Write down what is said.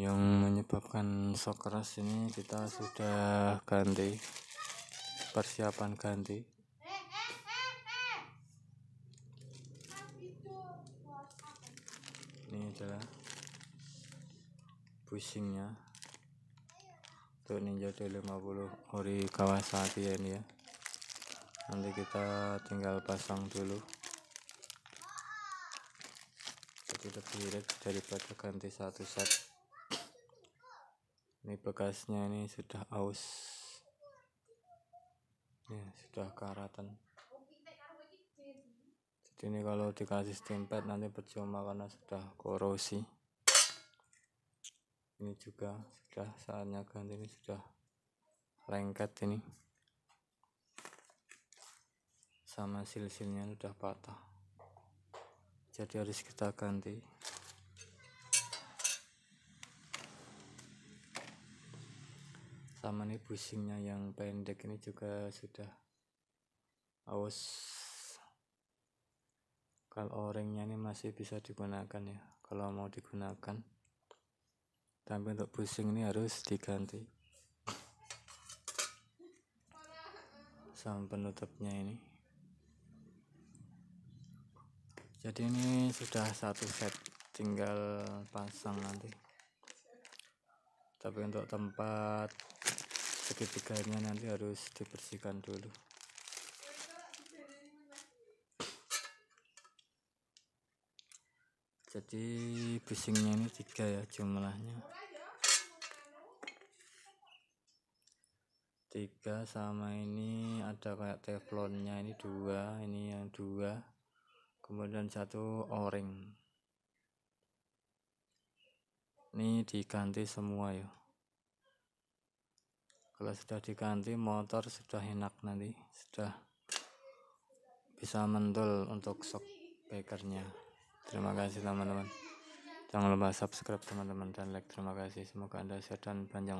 yang menyebabkan sok keras ini kita sudah ganti persiapan ganti ini adalah pusingnya untuk ninja D50 ori Kawasaki ya ini ya nanti kita tinggal pasang dulu jadi lebih irit daripada ganti satu set ini bekasnya ini sudah aus ya sudah karatan jadi ini kalau dikasih stempet nanti percuma karena sudah korosi ini juga sudah saatnya ganti ini sudah lengket ini sama silsilnya sudah patah jadi harus kita ganti sama nih pusingnya yang pendek ini juga sudah aus kalau orangnya e ini masih bisa digunakan ya kalau mau digunakan tapi untuk pusing ini harus diganti sama penutupnya ini jadi ini sudah satu set tinggal pasang nanti tapi untuk tempat segitiganya nanti harus dibersihkan dulu jadi bisingnya ini tiga ya jumlahnya tiga sama ini ada kayak teflonnya ini dua ini yang dua kemudian satu o-ring ini diganti semua ya kalau sudah diganti motor sudah enak nanti sudah bisa mentul untuk shock breakernya terima kasih teman-teman jangan lupa subscribe teman-teman dan like terima kasih semoga anda sehat dan panjang